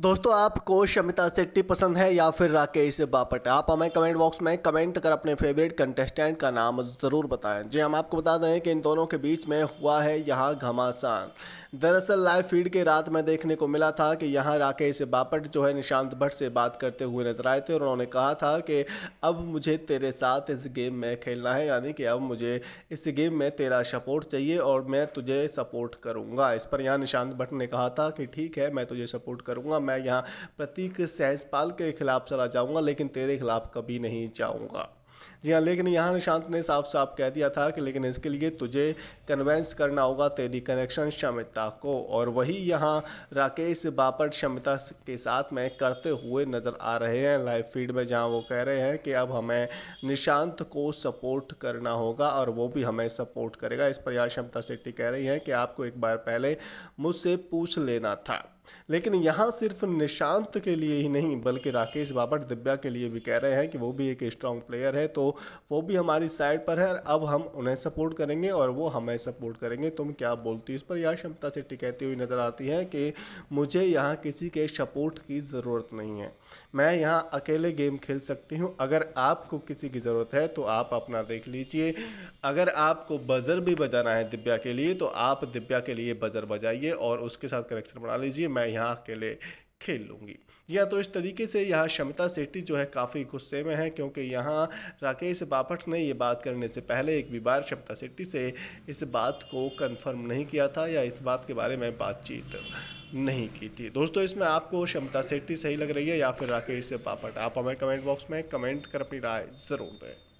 दोस्तों आपको शमिता सेट्टी पसंद है या फिर राकेश बापट आप हमें कमेंट बॉक्स में कमेंट कर अपने फेवरेट कंटेस्टेंट का नाम ज़रूर बताएं जी हम आपको बता दें कि इन दोनों के बीच में हुआ है यहाँ घमासान दरअसल लाइव फीड के रात में देखने को मिला था कि यहाँ राकेश बापट जो है निशांत भट्ट से बात करते हुए नजर आए थे और उन्होंने कहा था कि अब मुझे तेरे साथ इस गेम में खेलना है यानी कि अब मुझे इस गेम में तेरा सपोर्ट चाहिए और मैं तुझे सपोर्ट करूँगा इस पर यहाँ निशांत भट्ट ने कहा था कि ठीक है मैं तुझे सपोर्ट करूँगा मैं यहाँ प्रतीक सहजपाल के खिलाफ चला जाऊँगा लेकिन तेरे खिलाफ कभी नहीं जाऊँगा जी हाँ लेकिन यहाँ निशांत ने साफ साफ कह दिया था कि लेकिन इसके लिए तुझे कन्वेंस करना होगा तेरी कनेक्शन शमिता को और वही यहाँ राकेश बापट शमिता के साथ में करते हुए नज़र आ रहे हैं लाइव फीड में जहाँ वो कह रहे हैं कि अब हमें निशांत को सपोर्ट करना होगा और वो भी हमें सपोर्ट करेगा इस पर यहाँ शमिता शेट्टी कह रही हैं कि आपको एक बार पहले मुझसे पूछ लेना था लेकिन यहाँ सिर्फ निशांत के लिए ही नहीं बल्कि राकेश बाबर दिव्या के लिए भी कह रहे हैं कि वो भी एक स्ट्रांग प्लेयर है तो वो भी हमारी साइड पर है अब हम उन्हें सपोर्ट करेंगे और वो हमें सपोर्ट करेंगे तुम क्या बोलती हो इस पर यह क्षमता से टिकहती हुई नज़र आती है कि मुझे यहाँ किसी के सपोर्ट की ज़रूरत नहीं है मैं यहाँ अकेले गेम खेल सकती हूँ अगर आपको किसी की ज़रूरत है तो आप अपना देख लीजिए अगर आपको बज़र भी बजाना है दिव्या के लिए तो आप दिव्या के लिए बज़र बजाइए और उसके साथ कनेक्शन बना लीजिए मैं मैं यहाँ अकेले खेल लूँगी या तो इस तरीके से यहाँ क्षमता सेट्टी जो है काफ़ी गुस्से में है क्योंकि यहाँ राकेश बापट ने ये बात करने से पहले एक भी बार क्षमता सेट्टी से इस बात को कंफर्म नहीं किया था या इस बात के बारे में बातचीत नहीं की थी दोस्तों इसमें आपको क्षमता सेट्टी सही लग रही है या फिर राकेश बापट आप हमें कमेंट बॉक्स में कमेंट कर अपनी राय ज़रूर दें